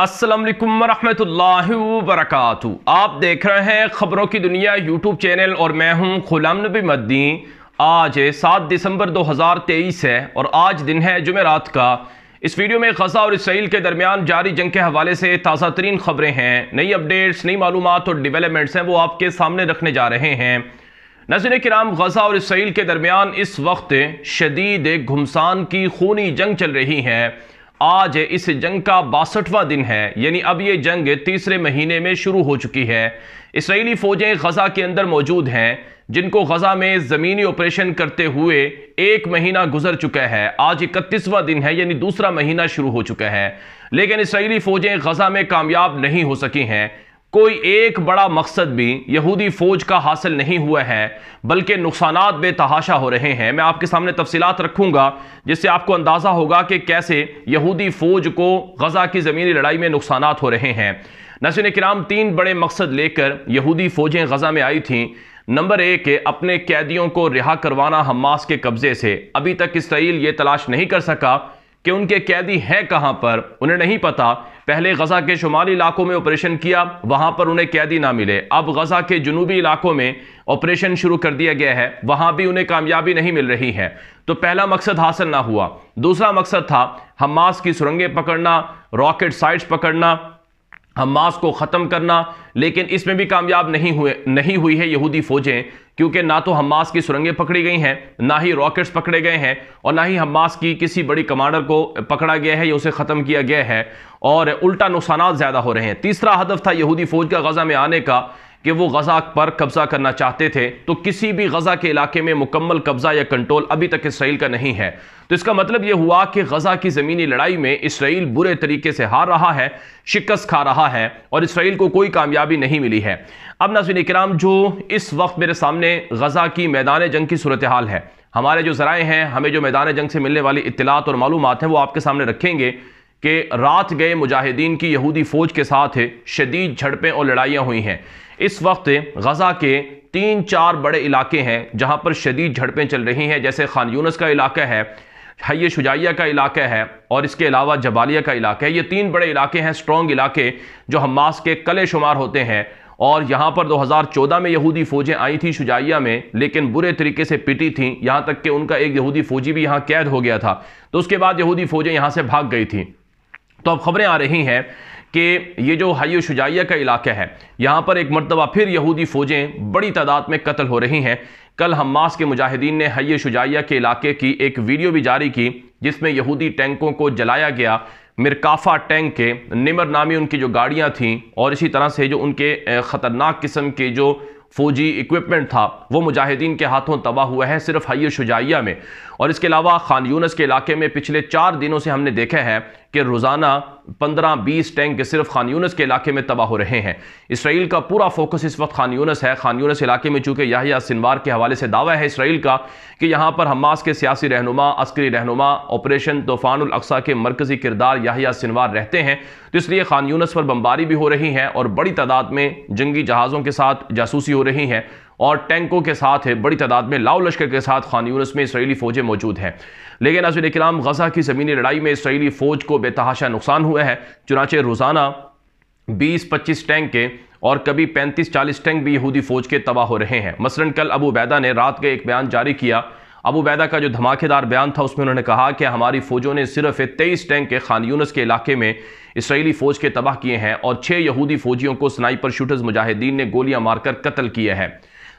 अस्सलाम वालेकुम रहमतुल्लाहि आप देख रहे हैं ख़बरों की दुनिया यूट्यूब चैनल और मैं हूं गुलाम नबी मद्दी आज सात दिसंबर 2023 है और आज दिन है जुमेरात का इस वीडियो में गजा और इसराइल के दरमियान जारी जंग के हवाले से ताज़ा तरीन खबरें हैं नई अपडेट्स नई मालूम और डिवेलपमेंट्स हैं वो आपके सामने रखने जा रहे हैं नजर कराम गजा और इसराइल के दरमियान इस वक्त शदीद घुमसान की खूनी जंग चल रही है आज इस जंग का बासठवा दिन है यानी अब ये जंग तीसरे महीने में शुरू हो चुकी है इसराइली फ़ौजें गज़ा के अंदर मौजूद हैं जिनको गज़ा में ज़मीनी ऑपरेशन करते हुए एक महीना गुजर चुका है आज इकतीसवां दिन है यानी दूसरा महीना शुरू हो चुका है लेकिन इसराइली फ़ौजें गज़ा में कामयाब नहीं हो सकी हैं कोई एक बड़ा मकसद भी यहूदी फौज का हासिल नहीं हुआ है बल्कि नुकसान बेतहाशा हो रहे हैं मैं आपके सामने तफसीत रखूंगा जिससे आपको अंदाज़ा होगा कि कैसे यहूदी फौज को गजा की ज़मीनी लड़ाई में नुकसान हो रहे हैं नशन कराम तीन बड़े मकसद लेकर यहूदी फौजें गजा में आई थी नंबर एक अपने कैदियों को रिहा करवाना हमास के कब्जे से अभी तक इसराइल ये तलाश नहीं कर सका कि उनके कैदी हैं कहाँ पर उन्हें नहीं पता पहले गजा के शुमाली इलाकों में ऑपरेशन किया वहां पर उन्हें कैदी ना मिले अब गजा के जनूबी इलाकों में ऑपरेशन शुरू कर दिया गया है वहां भी उन्हें कामयाबी नहीं मिल रही है तो पहला मकसद हासिल ना हुआ दूसरा मकसद था हमास की सुरंगें पकड़ना रॉकेट साइट्स पकड़ना हमास को ख़त्म करना लेकिन इसमें भी कामयाब नहीं हुए नहीं हुई है यहूदी फ़ौजें क्योंकि ना तो हमास की सुरंगें पकड़ी गई हैं ना ही रॉकेट्स पकड़े गए हैं और ना ही हमास की किसी बड़ी कमांडर को पकड़ा गया है या उसे ख़त्म किया गया है और उल्टा नुकसान ज़्यादा हो रहे हैं तीसरा हदफ था यहूदी फ़ौज का गज़ा में आने का कि वो गज़ा पर कब्ज़ा करना चाहते थे तो किसी भी गज़ा के इलाके में मुकम्मल कब्ज़ा या कंट्रोल अभी तक इसराइल का नहीं है तो इसका मतलब यह हुआ कि गज़ा की ज़मीनी लड़ाई में इसराइल बुरे तरीके से हार रहा है शिकस्त खा रहा है और इसराइल को कोई कामयाबी नहीं मिली है अब नाजिन कराम जो इस वक्त मेरे सामने गज़ा की मैदान जंग की सूरत हाल है हमारे जो ज़राए हैं हमें जो मैदान जंग से मिलने वाली इतलात और मालूम हैं वो आपके सामने रखेंगे कि रात गए मुजाहिदीन की यहूदी फ़ौज के साथ शदीद झड़पें और लड़ाइयाँ हुई हैं इस वक्त गजा के तीन चार बड़े इलाके हैं जहां पर शदीद झड़पें चल रही हैं जैसे खान यूनस का इलाका है हय शुजाइया का इलाका है और इसके अलावा जबालिया का इलाका है ये तीन बड़े इलाके हैं स्ट्रॉन्ग इलाके जो हमास के कले शुमार होते हैं और यहाँ पर 2014 में यहूदी फ़ौजें आई थी शुजाइया में लेकिन बुरे तरीके से पिटी थी यहाँ तक कि उनका एक यहूदी फ़ौजी भी यहाँ कैद हो गया था तो उसके बाद यहूदी फ़ौजें यहाँ से भाग गई थी तो अब खबरें आ रही हैं कि ये जो हाइयो शुजाइया का इलाका है यहाँ पर एक मरतबा फिर यहूदी फ़ौजें बड़ी तादाद में कत्ल हो रही हैं कल हमास के मुजाहिदीन ने हय शुजाइया के इलाके की एक वीडियो भी जारी की जिसमें यहूदी टैंकों को जलाया गया मिरकाफा टैंक के निमर नामी उनकी जो गाड़ियाँ थीं और इसी तरह से जो उनके ख़तरनाक किस्म के जो फौजी इक्विपमेंट था वो मुजाहिदीन के हाथों तबाह हुआ है सिर्फ हय शुजाइया में और इसके अलावा खान यूनस के इलाके में पिछले चार दिनों से हमने देखा है कि रोज़ाना 15-20 टैंक के सिर्फ खान यूनस के इलाके में तबाह हो रहे हैं इसराइल का पूरा फोकस इस वक्त खान यूनस है खान यूनस इलाके में चूंकि याहिया सिनवार के हवाले से दावा है इसराइल का कि यहाँ पर हमास के सियासी रहनुमा अस्करी रहनुमा ऑपरेशन तूफ़ान अक्सा के मरकजी किरदार याहिया सिनवार रहते हैं तो इसलिए खान यूनस पर बम्बारी भी हो रही है और बड़ी तादाद में जंगी जहाज़ों के साथ जासूसी हो रही है और टैंकों के साथ है बड़ी तादाद में लाओ लश्कर के साथ खान यूनस में इसराइली फ़ौजें मौजूद हैं लेकिन नजर कराम गजा की ज़मीनी लड़ाई में इसराइली फ़ौज को बेतहाशा नुकसान हुआ है चुनाचे रोज़ाना बीस पच्चीस टैंक के और कभी पैंतीस चालीस टैंक भी यहूदी फ़ौज के तबाह हो रहे हैं मसलन कल अबू बैदा ने रात के एक बयान जारी किया अबू बैदा का जो धमाकेदार बयान था उसमें उन्होंने कहा कि हमारी फ़ौजों ने सिर्फ तेईस टैंक के खान यूनस के इलाके में इसराइली फ़ौज के तबाह किए हैं और छः यहूदी फ़ौजियों को स्नाइपर शूटर्स मुजाहिदीन ने गोलियां मारकर कत्ल किए हैं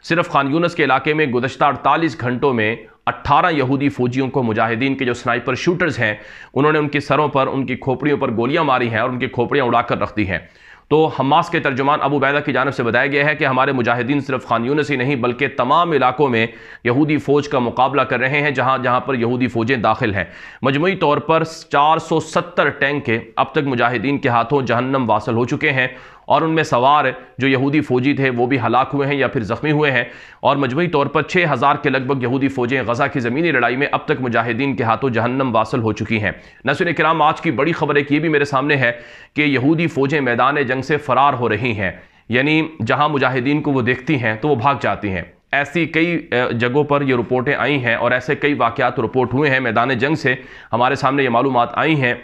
सिर्फ खान यूनस के इलाके में गुजशत अड़तालीस घंटों में 18 यहूदी फौजियों को मुजाहिदीन के जो स्नाइपर शूटर्स हैं उन्होंने उनके सरों पर उनकी खोपड़ियों पर गोलियां मारी हैं और उनकी खोपड़ियां उड़ाकर रख दी हैं तो हमास के तर्जुमान अबू बैदा की जानब से बताया गया है कि हमारे मुजाहिदीन सिर्फ खान यूनस ही नहीं बल्कि तमाम इलाकों में यहूदी फ़ौज का मुकाबला कर रहे हैं जहां जहां पर यहूदी फ़ौजें दाखिल हैं मजमू तौर पर चार सौ सत्तर टैंक अब तक मुजाहिदीन के हाथों जहन्नम वासल हो चुके हैं और उनमें सवार जो यहूदी फौजी थे वो भी हलाक हुए हैं या फिर ज़ख्मी हुए हैं और मजमू तौर पर छः हज़ार के लगभग यहूदी फौजें गजा की ज़मीनी लड़ाई में अब तक मुजाहिदीन के हाथों जहन्नम वासिल हो चुकी हैं नसर कराम आज की बड़ी खबर एक ये भी मेरे सामने है कि यहूदी फौजें मैदान जंग से फ़रार हो रही हैं यानी जहाँ मुजाहिदीन को वो देखती हैं तो वो भाग जाती हैं ऐसी कई जगहों पर ये रिपोर्टें आई हैं और ऐसे कई वाक़ात रिपोर्ट हुए हैं मैदान जंग से हमारे सामने ये मालूम आई हैं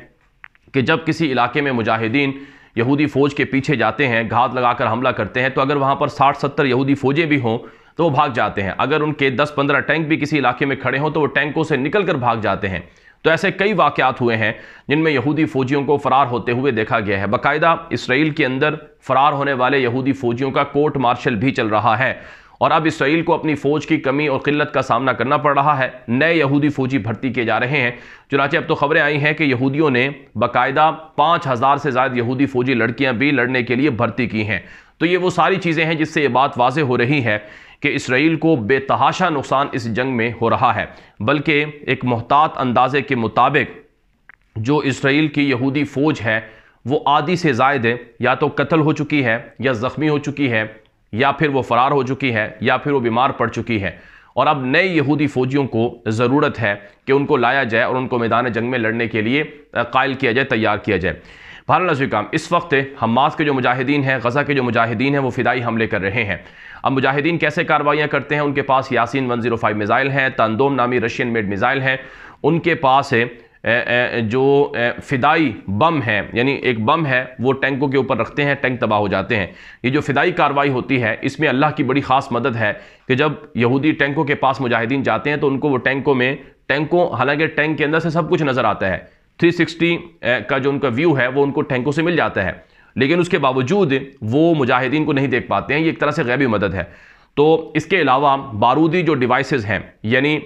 कि जब किसी इलाके में मुजाहिदीन यहूदी फ़ौज के पीछे जाते हैं घात लगाकर हमला करते हैं तो अगर वहां पर साठ सत्तर यहूदी फ़ौजें भी हों तो वो भाग जाते हैं अगर उनके दस पंद्रह टैंक भी किसी इलाके में खड़े हों तो वो टैंकों से निकल कर भाग जाते हैं तो ऐसे कई वाकयात हुए हैं जिनमें यहूदी फ़ौजियों को फ़रार होते हुए देखा गया है बाकायदा इसराइल के अंदर फ़रार होने वाले यहूदी फ़ौजियों का कोर्ट मार्शल भी चल रहा है और अब इसराइल को अपनी फौज की कमी और किल्लत का सामना करना पड़ रहा है नए यहूदी फौजी भर्ती किए जा रहे हैं चुनाचे अब तो खबरें आई हैं कि यहूदियों ने बाकायदा पांच हज़ार से ज़्यादा यहूदी फौजी लड़कियां भी लड़ने के लिए भर्ती की हैं तो ये वो सारी चीज़ें हैं जिससे ये बात वाजह हो रही है कि इसराइल को बेतहाशा नुकसान इस जंग में हो रहा है बल्कि एक मोहतात अंदाजे के मुताबिक जो इसराइल की यहूदी फ़ौज है वो आधी से जायद या तो कत्ल हो चुकी है या ज़ख्मी हो चुकी है या फिर वो फरार हो चुकी है या फिर वो बीमार पड़ चुकी है और अब नए यहूदी फौजियों को ज़रूरत है कि उनको लाया जाए और उनको मैदान जंग में लड़ने के लिए कायल किया जाए तैयार किया जाए भारत नजवी काम इस वक्त हमास के जो मुजाहिदीन हैं गज़ा के जो मुजाहिदीन हैं वो फिदाई हमले कर रहे हैं अब मुजाहिदीन कैसे कार्रवाइयाँ करते हैं उनके पास Yasin one zero five missile हैं तंदोम नामी रशियन मेड मिज़ाइल हैं उनके पास है जो फिदाई बम है यानी एक बम है वो टैंकों के ऊपर रखते हैं टैंक तबाह हो जाते हैं ये जो फिदाई कार्रवाई होती है इसमें अल्लाह की बड़ी ख़ास मदद है कि जब यहूदी टैंकों के पास मुजाहिदीन जाते हैं तो उनको वो टैंकों में टैंकों हालांकि टैंक के अंदर से सब कुछ नज़र आता है 360 का जो उनका व्यू है वो उनको टैंकों से मिल जाता है लेकिन उसके बावजूद वो मुजाहिदीन को नहीं देख पाते हैं ये एक तरह से गैबी मदद है तो इसके अलावा बारूदी जो डिवाइसेस हैं यानी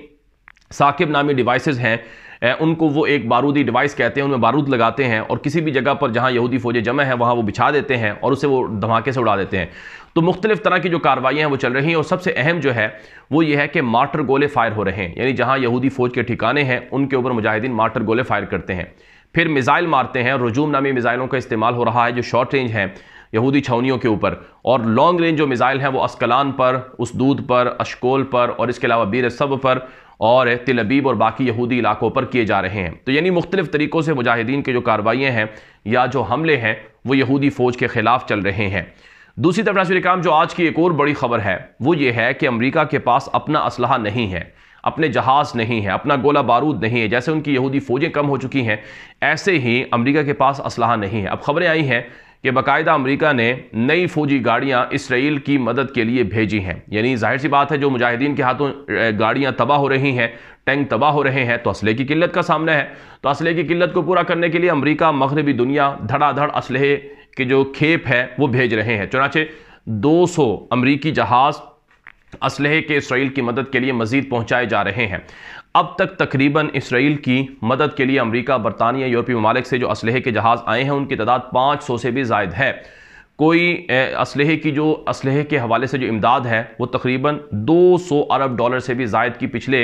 साकिब नामी डिवाइसेस हैं उनको वो एक बारूदी डिवाइस कहते हैं उनमें बारूद लगाते हैं और किसी भी जगह पर जहां यहूदी फौजें जमा हैं वहां वो बिछा देते हैं और उसे वो धमाके से उड़ा देते हैं तो मुख्तलिफ तरह की जो कार्रवाइयाँ हैं वो चल रही हैं और सबसे अहम जो है वो ये है कि मार्टर गोले फायर हो रहे हैं यानी जहाँ यहूदी फौज के ठिकाने हैं उनके ऊपर मुजाहिदीन मार्टर गोले फायर करते हैं फिर मिज़ाइल मारते हैं रजूम नामी मिज़ाइलों का इस्तेमाल हो रहा है जो शॉर्ट रेंज हैं यहूदी छावनियों के ऊपर और लॉन्ग रेंज जो मिज़ाइल हैं वो अस्कलान पर उस दूध पर अशकोल पर और इसके अलावा बीर सब पर और तिलबीब और बाकी यहूदी इलाकों पर किए जा रहे हैं तो यानी मुख्तलिफ तरीक़ों से मुजाहिदीन के जो कार्रवाइयाँ हैं या जो हमले हैं वो यहूदी फ़ौज के ख़िलाफ़ चल रहे हैं दूसरी तरफ नासिर काम जो आज की एक और बड़ी खबर है वो ये है कि अमरीका के पास अपना असलहा नहीं है अपने जहाज़ नहीं है अपना गोला बारूद नहीं है जैसे उनकी यहूदी फ़ौजें कम हो चुकी हैं ऐसे ही अमरीका के पास असलहा नहीं है अब खबरें आई हैं कि बाकायदा अमरीका ने नई फौजी गाड़ियाँ इसराइल की मदद के लिए भेजी हैं यानी जाहिर सी बात है जो मुजाहिदीन के हाथों गाड़ियाँ तबाह हो रही हैं टैंक तबाह हो रहे हैं तो असले की किल्लत का सामना है तो असले की किल्लत को पूरा करने के लिए अमरीका मगरबी दुनिया धड़ाधड़ असलहे के जो खेप है वो भेज रहे हैं चुनाचे दो सौ अमरीकी जहाज़ असलहे के इसराइल की मदद के लिए मजीद पहुँचाए जा रहे हैं अब तक तकरीबन इसराइल की मदद के लिए अमरीका बरतानिया यूरोपीय ममालिक से जो इसलहे के जहाज़ आए हैं उनकी तादाद पाँच सौ से भी जायद है कोई इसलहे की जो इसलहे के हवाले से जो इमदाद है वो तकरीबन 200 अरब डॉलर से भी जायद की पिछले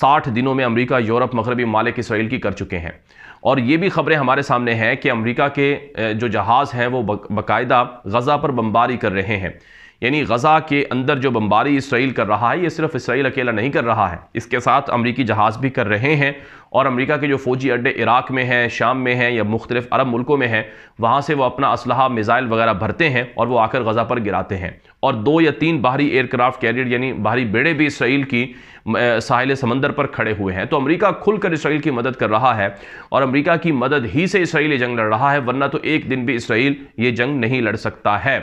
60 दिनों में अमेरिका यूरोप मगरबी ममालिक इसराइल की कर चुके हैं और ये भी खबरें हमारे सामने हैं कि अमेरिका के जो जहाज़ हैं वो बाकायदा गज़ा पर बम्बारी कर रहे हैं यानी गज़ा के अंदर जो बम्बारी इसराइल कर रहा है ये सिर्फ इसराइल अकेला नहीं कर रहा है इसके साथ अमरीकी जहाज़ भी कर रहे हैं और अमरीका के जो फौजी अड्डे इराक़ में हैं शाम में हैं या मुख्तलिफ अरब मुल्कों में हैं वहाँ से वो अपना असलहा मिज़ाइल वगैरह भरते हैं और वो आकर गज़ा पर गिराते हैं और दो या तीन बाहरी एयरक्राफ्ट कैरियर यानी बाहरी बेड़े भी इसराइल की साहिल समंदर पर खड़े हुए हैं तो अमेरिका खुलकर इसराइल की मदद कर रहा है और अमेरिका की मदद ही से इसराइल ये जंग लड़ रहा है वरना तो एक दिन भी इसराइल ये जंग नहीं लड़ सकता है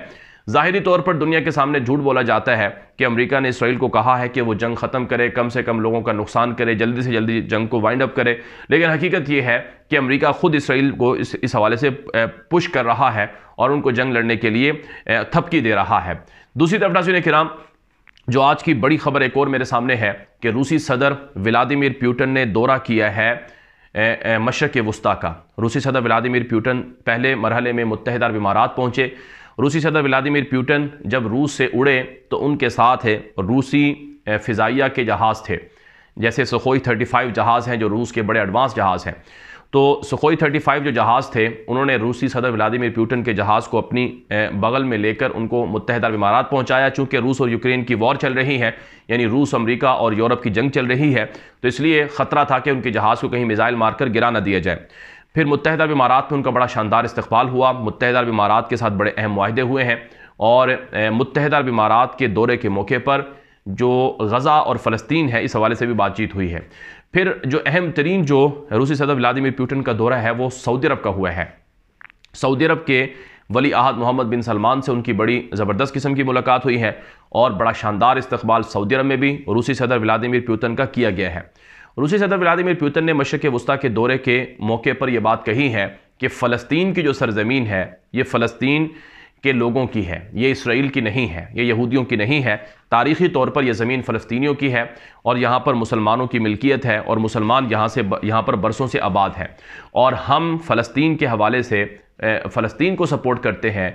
ज़ाहरी तौर पर दुनिया के सामने झूठ बोला जाता है कि अमेरिका ने इसराइल को कहा है कि वो जंग ख़त्म करे कम से कम लोगों का नुकसान करे जल्दी से जल्दी जंग को वाइंड अप करे लेकिन हकीकत यह है कि अमेरिका ख़ुद इसराइल को इस इस हवाले से पुश कर रहा है और उनको जंग लड़ने के लिए थपकी दे रहा है दूसरी तरफ नासिन कराम जो आज की बड़ी खबर एक और मेरे सामने है कि रूसी सदर व्लादिमिर प्यूटन ने दौरा किया है मशरक़ वस्ती का रूसी सदर व्लादिमिर प्यूटन पहले मरहले में मुतहद अरब इमारात पहुँचे रूसी सदर व्लादिमिर प्यूटन जब रूस से उड़े तो उनके साथ है रूसी फ़िज़ाइया के जहाज़ थे जैसे सखोई 35 जहाज़ हैं जो रूस के बड़े एडवांस जहाज़ हैं तो थर्टी 35 जो जहाज़ थे उन्होंने रूसी सदर व्लादिमिर प्यूटन के जहाज़ को अपनी बगल में लेकर उनको मुतहदा इमारात पहुँचाया चूँकि रूस और यूक्रेन की वॉर चल रही है यानी रूस अमरीका और यूरोप की जंग चल रही है तो इसलिए ख़तरा था कि उनके जहाज़ को कहीं मिज़ाइल मारकर गिरा ना दिया जाए फिर मुतहदा इमारात में उनका बड़ा शानदार इस्तबाल हुआ मुतहदा अमारात के साथ बड़े अहम माहदे हुए हैं और मुतहदा अमारात के दौरे के मौके पर जो गज़ा और फ़लस्तीन है इस हवाले से भी बातचीत हुई है फिर जो अहम तरीन जो रूसी सदर व्लादिमिर पुटिन का दौरा है वो सऊदी अरब का हुआ है सऊदी अरब के वली अहद मोहम्मद बिन सलमान से उनकी बड़ी ज़बरदस्त किस्म की मुलाकात हुई है और बड़ा शानदार इस्तबाल सऊदी अरब में भी रूसी सदर व्लादिमिर पुतिन का किया गया है रूसी सदर व्लादिमिर पुतिन ने मशरक़ वस्ती के दौरे के मौके पर यह बात कही है कि फ़लस्तीन की जो सरज़मीन है ये फ़लस्तीन के लोगों की है ये इसराइल की नहीं है ये यहूदियों की नहीं है तारीखी तौर पर यह ज़मीन फ़लस्तीनियों की है और यहाँ पर मुसलमानों की मिल्कियत है और मुसलमान यहाँ से यहाँ पर बरसों से आबाद हैं और हम फ़लस्तीन के हवाले से फ़लस्तीन को सपोर्ट करते हैं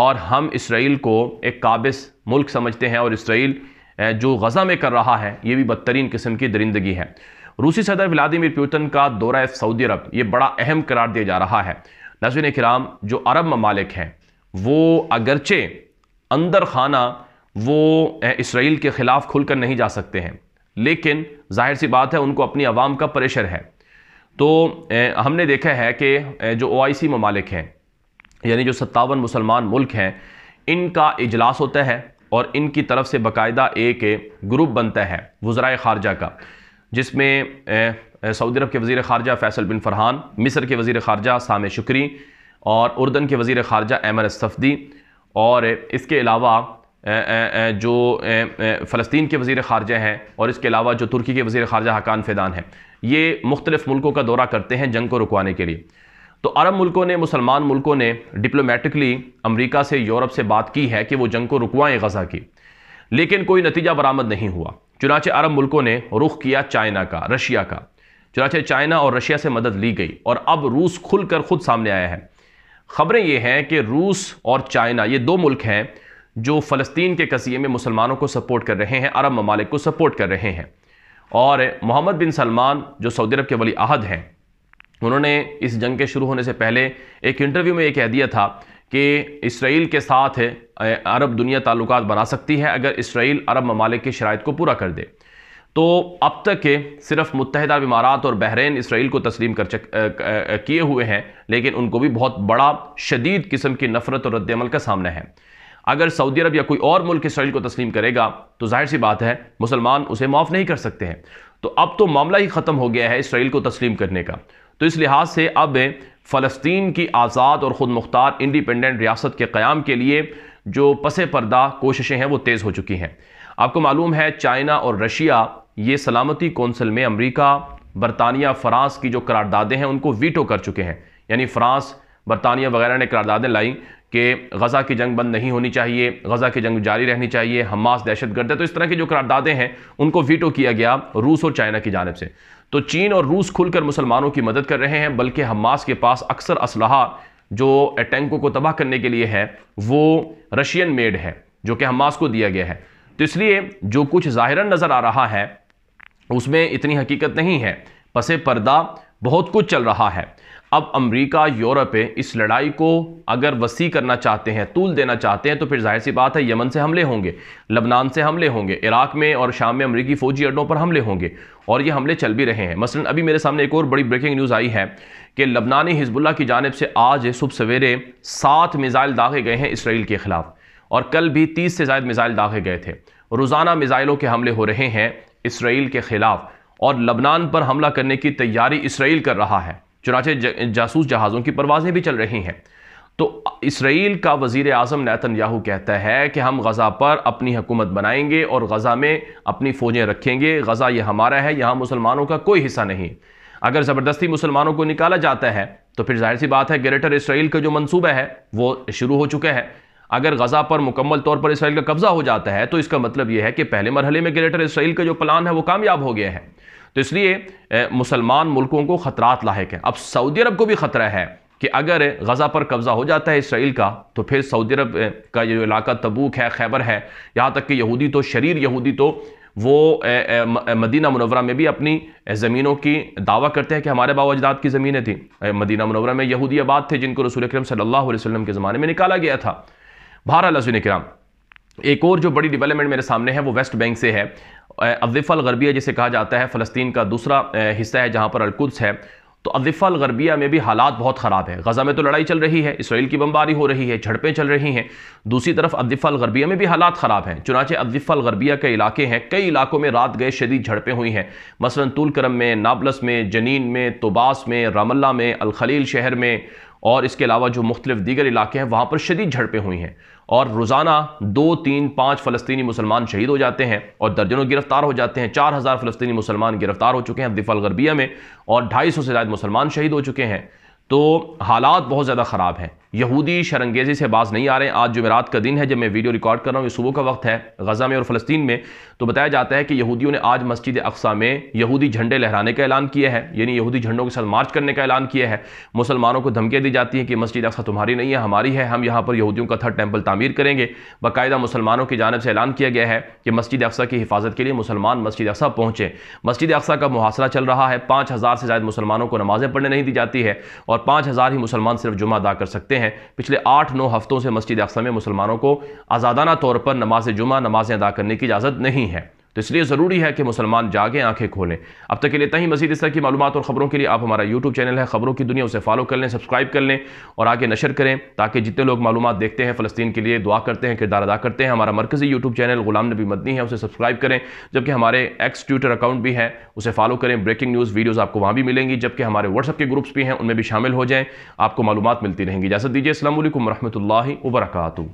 और हम इसराइल को एक काबिस मुल्क समझते हैं और इसराइल जो गज़ा में कर रहा है ये भी बदतरीन किस्म की दरिंदगी है रूसी सदर व्लादिमिर प्यूतन का दौरा सऊदी अरब ये बड़ा अहम करार दिया जा रहा है नजर कराम जो अरब ममालिक हैं वो अगरचे अंदर खाना वो इसराइल के ख़िलाफ़ खुलकर नहीं जा सकते हैं लेकिन जाहिर सी बात है उनको अपनी आवाम का प्रेशर है तो हमने देखा है कि जो ओ आई सी ममालिक हैं यानी जो सत्तावन मुसलमान मुल्क हैं इनका इजलास होता है और इनकी तरफ से बाकायदा एक ग्रुप बनता है वज्रा खारजा का जिसमें सऊदी अरब के वजीर ख़ारजा फैसल बिन फरहान मिस्र के वजीर ख़ारजा साम शुक्री और उर्दन के वजीर ख़ारजा एमर सफदी और इसके अलावा जो फ़लस्तीन के वज़ी ख़ारजा हैं और इसके अलावा जो तुर्की के वजीर ख़ारजा हकान फ़ैदान हैं ये मुख्तलिफ़ मुल्कों का दौरा करते हैं जंग को रुकवाने के लिए तो अरब मुल्कों ने मुसलमान मुल्कों ने डिप्लोमेटिकली अमरीका से यूरोप से बात की है कि वो जंग को रुकवाएं गज़ा की लेकिन कोई नतीजा बरामद नहीं हुआ चुनाचे अरब मुल्कों ने रुख किया चाइना का रशिया का चुनाचे चाइना और रशिया से मदद ली गई और अब रूस खुलकर खुद सामने आया है खबरें ये हैं कि रूस और चाइना ये दो मुल्क हैं जो फ़लस्तीन के कसीये में मुसलमानों को सपोर्ट कर रहे हैं अरब ममालिक को सपोर्ट कर रहे हैं और मोहम्मद बिन सलमान जो सऊदी अरब के वली अहद हैं उन्होंने इस जंग के शुरू होने से पहले एक इंटरव्यू में ये कह दिया था कि इसराइल के साथ है अरब दुनिया ताल्लुक बना सकती है अगर इसराइल अरब ममालिक की शरात को पूरा कर दे तो अब तक के सिर्फ मुतहदा इमारात और बहरीन इसराइल को तस्लीम कर किए हुए हैं लेकिन उनको भी बहुत बड़ा शदीद किस्म की नफरत और रद्दमल का सामना है अगर सऊदी अरब या कोई और मुल्क इसराइल को तस्लीम करेगा तो जाहिर सी बात है मुसलमान उसे माफ़ नहीं कर सकते हैं तो अब तो मामला ही ख़त्म हो गया है इसराइल को तस्लीम करने का तो इस लिहाज से अब फ़लस्तीन की आज़ाद और ख़ुद मुख्तार इंडिपेंडेंट रियासत के क़्याम के लिए जो पस पर्दा कोशिशें हैं वो तेज़ हो चुकी हैं आपको मालूम है चाइना और रशिया ये सलामती कौंसिल में अमरीका बरतानिया फ़्रांस की जो करारदादें हैं उनको वीटो कर चुके हैं यानी फ़्रांस बरतानिया वगैरह ने करारदादें लाई कि गज़ा की जंग बंद नहीं होनी चाहिए गज़ा की जंग जारी रहनी चाहिए हमास दहशत गर्द है तो इस तरह की जो करारदादें हैं उनको वीटो किया गया रूस और चाइना की जानब से तो चीन और रूस खुलकर मुसलमानों की मदद कर रहे हैं बल्कि हमास के पास अक्सर असलहा जो टैंकों को तबाह करने के लिए है वो रशियन मेड है जो कि हमास को दिया गया है तो इसलिए जो कुछ ज़ाहिर नज़र आ रहा है उसमें इतनी हकीकत नहीं है पसे पर्दा बहुत कुछ चल रहा है अब अमेरिका यूरोप इस लड़ाई को अगर वसी करना चाहते हैं तूल देना चाहते हैं तो फिर जाहिर सी बात है यमन से हमले होंगे लबनान से हमले होंगे इराक में और शाम में अमरीकी फ़ौजी अड्डों पर हमले होंगे और ये हमले चल भी रहे हैं मसलन अभी मेरे सामने एक और बड़ी ब्रेकिंग न्यूज़ आई है कि लबनानी हिजबुल्ला की जानब से आज सुबह सवेरे सात मिज़ाइल दागे गए हैं इसराइल के ख़िलाफ़ और कल भी तीस से ज़ायद मिज़ाइल दागे गए थे रोज़ाना मिज़ाइलों के हमले हो रहे हैं इसराइल के ख़िलाफ़ और लबनान पर हमला करने की तैयारी इसराइल कर रहा है चुनाचे जासूस जहाज़ों की परवाजें भी चल रही हैं तो इसराइल का वजीर अजम नैतन याहू कहता है कि हम गज़ा पर अपनी हुकूमत बनाएंगे और गज़ा में अपनी फ़ौजें रखेंगे गज़ा ये हमारा है यहाँ मुसलमानों का कोई हिस्सा नहीं अगर ज़बरदस्ती मुसलमानों को निकाला जाता है तो फिर जाहिर सी बात है ग्रेटर इसराइल का जो मनसूबा है वो शुरू हो चुका है अगर गज़ा पर मुकम्मल तौर पर इसराइल का कब्ज़ा हो जाता है तो इसका मतलब यह है कि पहले मरहले में ग्रेटर इसराइल का जो प्लान है वो कामयाब हो गया है तो इसलिए मुसलमान मुल्कों को ख़तरात लाक हैं अब सऊदी अरब को भी ख़तरा है कि अगर गज़ा पर कब्ज़ा हो जाता है इसराइल का तो फिर सऊदी अरब का जो इलाका तबूक है खैबर है यहाँ तक कि यहूदी तो शरीर यहूदी तो वो मदीना मनवरा में भी अपनी ज़मीनों की दावा करते हैं कि हमारे बाबा अजदाद की ज़मीनें थी मदीना मनवरा में यहूदी आबाद थे जिनको रसूल करम सल्ला वसम के ज़माने में निकाला गया था बहरहाल रसूल कराम एक और जो बड़ी डेवलपमेंट मेरे सामने है वो वेस्ट बैंक से है अवफ़ल गरबिया जिसे कहा जाता है फ़लस्तीन का दूसरा हिस्सा है जहाँ पर अलकुद्स है तो अवफ़ल गरबिया में भी हालात बहुत ख़राब है गज़ा में तो लड़ाई चल रही है इसराइल की बमबारी हो रही है झड़पें चल रही हैं दूसरी तरफ अवफ़ल गरबिया में भी हालात ख़राब हैं चुनाचे अवफ़ल गरबिया के इलाके हैं कई इलाकों में रात गए शदीद झड़पें हुई हैं मसलन तुलकरम में नाबलस में जनीन में तोबास में रामल्ला में अलखलील शहर में और इसके अलावा जो मुख्तलिफ दीगर इलाके हैं वहाँ पर शदीद झड़पें हुई हैं और रोज़ाना दो तीन पाँच फ़लस्तनी मुसलमान शहीद हो जाते हैं और दर्जनों गिरफ्तार हो जाते हैं चार हज़ार फ़लस्तनी मुसलमान गिरफ्तार हो चुके हैं दिफल गरबिया में और ढाई सौ से ज़्यादा मुसलमान शहीद हो चुके हैं तो हालात बहुत ज़्यादा ख़राब हैं यहूदी शरंगेजी से बाज नहीं आ रहे हैं आज जुमेरात का दिन है जब मैं वीडियो रिकॉर्ड कर रहा हूँ ये सुबह का वक्त है गज़ा में और फ़लस्तीन में तो बताया जाता है कि यहूदियों ने आज मस्जिद अकसा में यहूदी झंडे लहराने का ऐलान किया है यानी यहूदी झंडों के साथ मार्च करने का ऐलान किया है मुसलमानों को धमकियाँ दी जाती हैं कि मस्जिद अक्सा तुम्हारी नहीं है हमारी है हम यहाँ पर यहूदियों का थर्ड टेम्पल तमीर करेंगे बाकायदा मुसलमानों की जानब से ऐलान किया गया है कि मस्जिद अकसा की हिफाजत के लिए मुसलमान मस्जिद अक्सा पहुँचे मस्जिद अकसा का मुहासरा चल रहा है पाँच से ज़्यादा मुसलमानों को नमाज़ें पढ़ने नहीं दी जाती है और पाँच ही मुसलमान सिर्फ जुमा अदा कर सकते हैं हैं पिछले आठ नौ हफ्तों से मस्जिद अक्सा में मुसलमानों को आज़ादाना तौर पर नमाज जुमा नमाजें अदा करने की इजाज़त नहीं है तो इसलिए ज़रूरी है कि मुसलमान जागें आंखें खोलें अब तक के लिए ही मजीद इस तरह की मालूम और ख़बरों के लिए आप हमारा यूट्यूब चैनल है ख़बरों की दुनिया उसे फॉलो कर लें सब्सक्राइब कर लें और आगे नशर करें ताकि जितने लोग मालूम देखते हैं फ़लस्तीन के लिए दुआ करते हैं किरदार अदा करते हैं हमारा मरकज़ी यूट्यूब चैनल गुलाम नबी मदनी है उसे सब्सक्राइब करें जबकि हमारे एक्स ट्विटर अकाउंट भी है उसे फॉलो करें ब्रेकिंग न्यूज़ वीडियोज़ आपको वहाँ भी मिलेंगी जबकि हमारे व्हाट्सअप के ग्रुप्स भी हैं उनमें भी शामिल हो जाएँ आपको मालूम मिलती रहेंगी इजाज़त दीजिए असल वरहमल वर्का